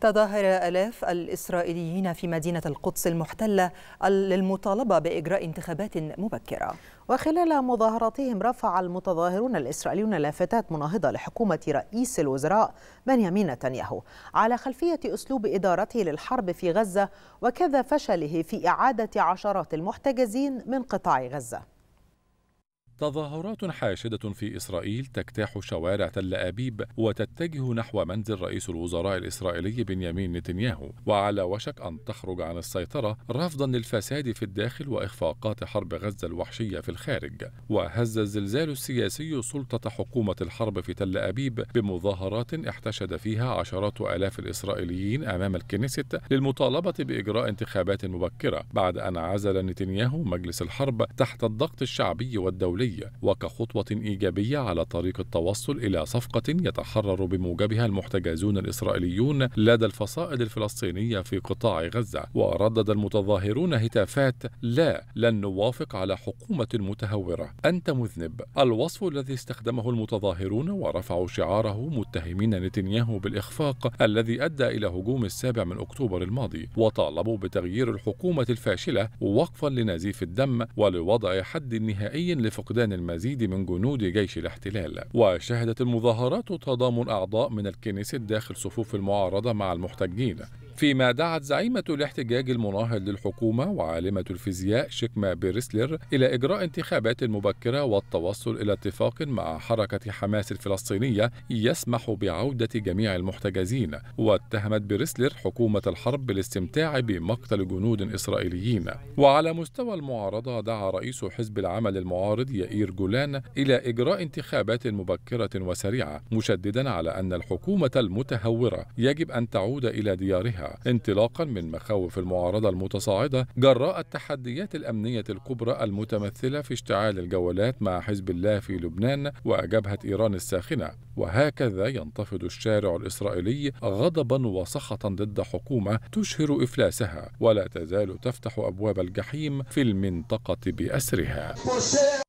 تظاهر آلاف الإسرائيليين في مدينة القدس المحتلة للمطالبة بإجراء انتخابات مبكرة وخلال مظاهراتهم رفع المتظاهرون الإسرائيليون لافتات مناهضة لحكومة رئيس الوزراء بنيامين نتنياهو على خلفية أسلوب إدارته للحرب في غزة وكذا فشله في إعادة عشرات المحتجزين من قطاع غزة تظاهرات حاشدة في إسرائيل تجتاح شوارع تل أبيب وتتجه نحو منزل رئيس الوزراء الإسرائيلي بنيامين نتنياهو وعلى وشك أن تخرج عن السيطرة رفضا للفساد في الداخل وإخفاقات حرب غزة الوحشية في الخارج وهز الزلزال السياسي سلطة حكومة الحرب في تل أبيب بمظاهرات احتشد فيها عشرات آلاف الإسرائيليين أمام الكنيست للمطالبة بإجراء انتخابات مبكرة بعد أن عزل نتنياهو مجلس الحرب تحت الضغط الشعبي والدولي الدولي وكخطوة إيجابية على طريق التوصل إلى صفقة يتحرر بموجبها المحتجزون الإسرائيليون لدى الفصائل الفلسطينية في قطاع غزة وردد المتظاهرون هتافات لا لن نوافق على حكومة متهورة أنت مذنب الوصف الذي استخدمه المتظاهرون ورفعوا شعاره متهمين نتنياهو بالإخفاق الذي أدى إلى هجوم السابع من أكتوبر الماضي وطالبوا بتغيير الحكومة الفاشلة وقفا لنزيف الدم ولوضع حد نهائي لفقدان فقدان المزيد من جنود جيش الاحتلال وشهدت المظاهرات تضامن أعضاء من الكنيسة داخل صفوف المعارضة مع المحتجين فيما دعت زعيمة الاحتجاج المناهض للحكومة وعالمة الفيزياء شيكما بيرسلر إلى إجراء انتخابات مبكرة والتوصل إلى اتفاق مع حركة حماس الفلسطينية يسمح بعودة جميع المحتجزين واتهمت بيرسلر حكومة الحرب بالاستمتاع بمقتل جنود إسرائيليين وعلى مستوى المعارضة دعا رئيس حزب العمل المعارض يائير جولان إلى إجراء انتخابات مبكرة وسريعة مشددا على أن الحكومة المتهورة يجب أن تعود إلى ديارها انطلاقا من مخاوف المعارضة المتصاعدة جراء التحديات الأمنية الكبرى المتمثلة في اشتعال الجولات مع حزب الله في لبنان وجبهة إيران الساخنة وهكذا ينتفض الشارع الإسرائيلي غضبا وسخطا ضد حكومة تشهر إفلاسها ولا تزال تفتح أبواب الجحيم في المنطقة بأسرها